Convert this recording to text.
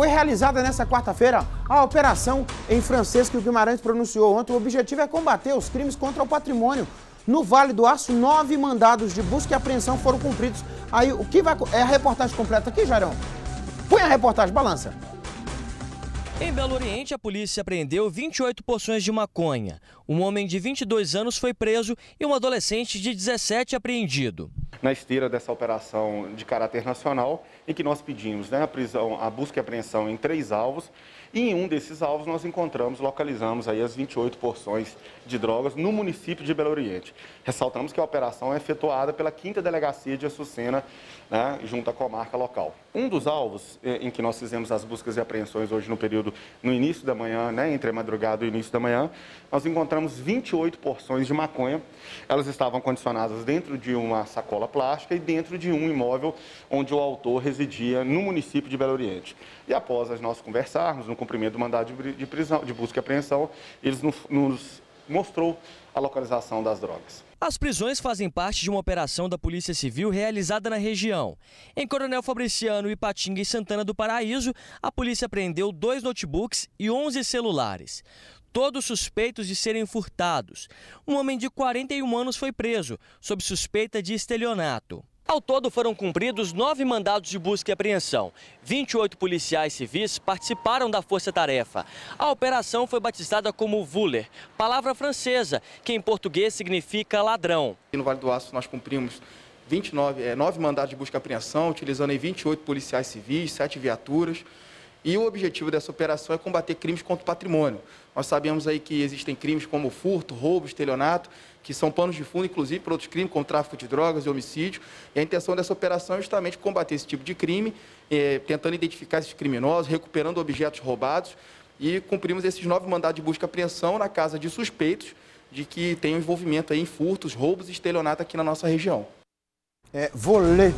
Foi realizada nesta quarta-feira a operação em francês que o Guimarães pronunciou ontem. O objetivo é combater os crimes contra o patrimônio. No Vale do Aço, nove mandados de busca e apreensão foram cumpridos. Aí o que vai. É a reportagem completa aqui, Jarão? Põe a reportagem, balança. Em Belo Oriente, a polícia apreendeu 28 porções de maconha. Um homem de 22 anos foi preso e um adolescente de 17 apreendido. Na esteira dessa operação de caráter nacional, em que nós pedimos né, a prisão, a busca e apreensão em três alvos e em um desses alvos nós encontramos, localizamos aí as 28 porções de drogas no município de Belo Oriente. Ressaltamos que a operação é efetuada pela 5 Delegacia de Açucena, né, junto à comarca local. Um dos alvos eh, em que nós fizemos as buscas e apreensões hoje no período, no início da manhã, né, entre a madrugada e o início da manhã, nós encontramos 28 porções de maconha. Elas estavam condicionadas dentro de uma sacola plástica e dentro de um imóvel onde o autor residia no município de Belo Oriente. E após nós conversarmos no cumprimento do mandado de prisão, de busca e apreensão, eles nos mostrou a localização das drogas. As prisões fazem parte de uma operação da Polícia Civil realizada na região. Em Coronel Fabriciano, Ipatinga e Santana do Paraíso, a polícia apreendeu dois notebooks e 11 celulares. Todos suspeitos de serem furtados. Um homem de 41 anos foi preso, sob suspeita de estelionato. Ao todo foram cumpridos nove mandados de busca e apreensão. 28 policiais civis participaram da força-tarefa. A operação foi batizada como Vuler, palavra francesa, que em português significa ladrão. no Vale do Aço nós cumprimos 29, é, eh, nove mandados de busca e apreensão, utilizando aí 28 policiais civis, sete viaturas. E o objetivo dessa operação é combater crimes contra o patrimônio. Nós sabemos aí que existem crimes como furto, roubo, estelionato, que são panos de fundo, inclusive, para outros crimes, como tráfico de drogas e homicídio. E a intenção dessa operação é justamente combater esse tipo de crime, eh, tentando identificar esses criminosos, recuperando objetos roubados. E cumprimos esses nove mandados de busca e apreensão na casa de suspeitos de que tem envolvimento aí em furtos, roubos e estelionato aqui na nossa região. É, vou ler